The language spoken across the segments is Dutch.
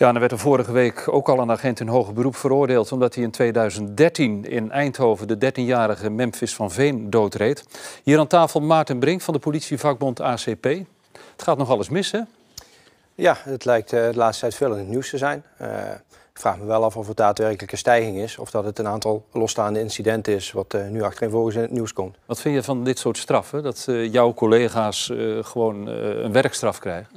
Ja, er werd er vorige week ook al een agent in hoger beroep veroordeeld... omdat hij in 2013 in Eindhoven de 13-jarige Memphis van Veen doodreed. Hier aan tafel Maarten Brink van de politievakbond ACP. Het gaat nog alles mis, hè? Ja, het lijkt de eh, laatste tijd veel in het nieuws te zijn. Eh, ik vraag me wel af of het daadwerkelijk een stijging is... of dat het een aantal losstaande incidenten is... wat uh, nu achtereenvolgens in het nieuws komt. Wat vind je van dit soort straffen? Dat jouw collega's gewoon een werkstraf krijgen?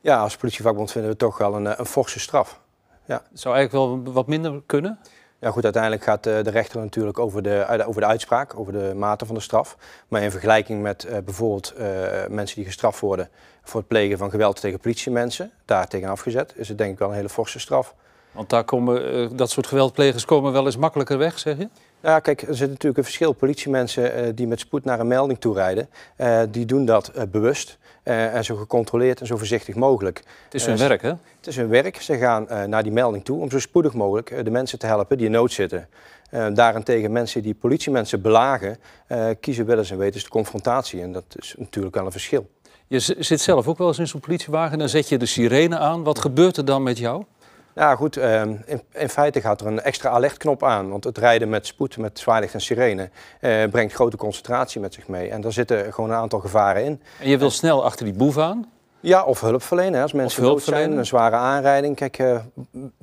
Ja, als politievakbond vinden we toch wel een, eh, een forse straf. Ja. Zou eigenlijk wel wat minder kunnen? Ja, goed, uiteindelijk gaat eh, de rechter natuurlijk over de, over de uitspraak, over de mate van de straf. Maar in vergelijking met eh, bijvoorbeeld mensen die gestraft worden voor het plegen van geweld tegen politiemensen, daar tegen afgezet, is het denk ik wel een hele forse straf. Want daar komen, dat soort geweldplegers komen wel eens makkelijker weg, zeg je? Nou ja, kijk, er zit natuurlijk een verschil. Politiemensen eh, die met spoed naar een melding toe rijden, eh, die doen dat eh, bewust. en zo gecontroleerd en zo voorzichtig mogelijk. Het is hun werk, hè? Het is hun werk. Ze gaan naar die melding toe om zo spoedig mogelijk de mensen te helpen die in nood zitten. daarentegen mensen die politiemensen belagen, kiezen wel eens en wetens de confrontatie. En dat is natuurlijk wel een verschil. Je zit zelf ook wel eens in zo'n politiewagen, dan zet je de sirene aan. Wat gebeurt er dan met jou? Ja, goed. Ehm, in, feite gaat er een extra alertknop aan. Want het rijden met spoed, met zwaailicht en sirene, eh, brengt grote concentratie met zich mee. En daar zitten gewoon een aantal gevaren in. En je wil snel achter die boef aan? Ja, of hulp verlenen. Als mensen hulp zijn, een zware aanrijding. Kijk, eh,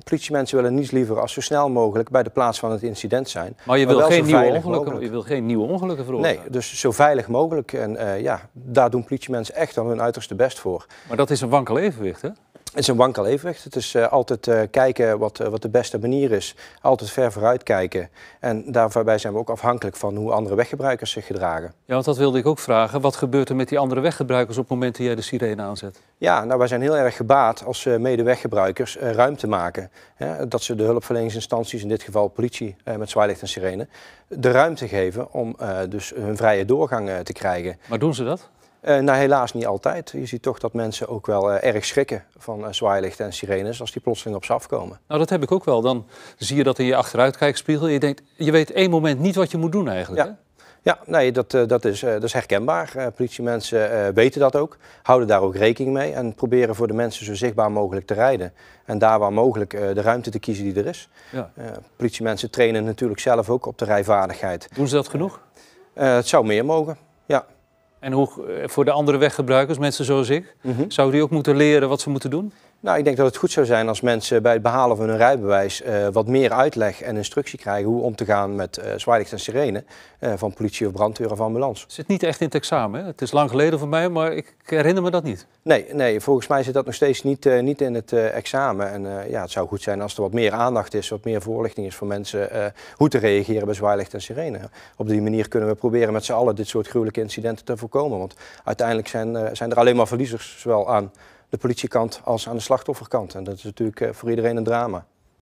politiemensen willen niets liever als zo snel mogelijk bij de plaats van het incident zijn. Maar je wil, geen, nieuwe ongelukken, je wil geen nieuwe ongelukken veroorzaken? Nee, dus zo veilig mogelijk. En eh, ja, daar doen politiemensen echt al hun uiterste best voor. Maar dat is een wankel evenwicht, hè? Het is een wankel evenwicht. Het is eh, altijd eh, kijken wat, eh, wat de beste manier is. Altijd ver vooruit kijken. En daarbij zijn we ook afhankelijk van hoe andere weggebruikers zich gedragen. Ja, want dat wilde ik ook vragen. Wat gebeurt er met die andere weggebruikers op het moment dat jij de sirene aanzet? Ja, nou wij zijn heel erg gebaat als medeweggebruikers ruimte maken. Hè, dat ze de hulpverleningsinstanties, in dit geval politie met zwaailicht en sirene, de ruimte geven om dus hun vrije doorgang te krijgen. Maar doen ze dat? Eh, nou, helaas niet altijd. Je ziet toch dat mensen ook wel eh, erg schrikken van uh, zwaailichten en sirenes als die plotseling op ze afkomen. Nou, dat heb ik ook wel. Dan zie je dat in je achteruitkijkspiegel. Je, denkt, je weet één moment niet wat je moet doen eigenlijk. Ja. Hè? Ja, nee, dat, dat, is, dat is herkenbaar. politiemensen weten dat ook, houden daar ook rekening mee en proberen voor de mensen zo zichtbaar mogelijk te rijden. En daar waar mogelijk de ruimte te kiezen die er is. Ja. politiemensen trainen natuurlijk zelf ook op de rijvaardigheid. Doen ze dat genoeg? het zou meer mogen. En hoe, eh, voor de andere weggebruikers, mensen zoals ik, mhm. zouden die ook moeten leren wat ze moeten doen? Nou, ik denk dat het goed zou zijn als mensen bij het behalen van hun rijbewijs eh, wat meer uitleg en instructie krijgen hoe om te gaan met uh, en sirene eh, van politie of brandweer of ambulance. Het zit niet echt in het examen. Hè? Het is lang geleden voor mij, maar ik herinner me dat niet. Nee, nee volgens mij zit dat nog steeds niet, niet in het examen. En ja, het zou goed zijn als er wat meer aandacht is, wat meer voorlichting is voor mensen hoe te reageren bij zwaarlicht en sirene. Op die manier kunnen we proberen met z'n allen dit soort gruwelijke incidenten te voorkomen. Want uiteindelijk zijn, zijn er alleen maar verliezers, zowel aan de politiekant als aan de slachtofferkant. En dat is natuurlijk eh, voor iedereen een drama.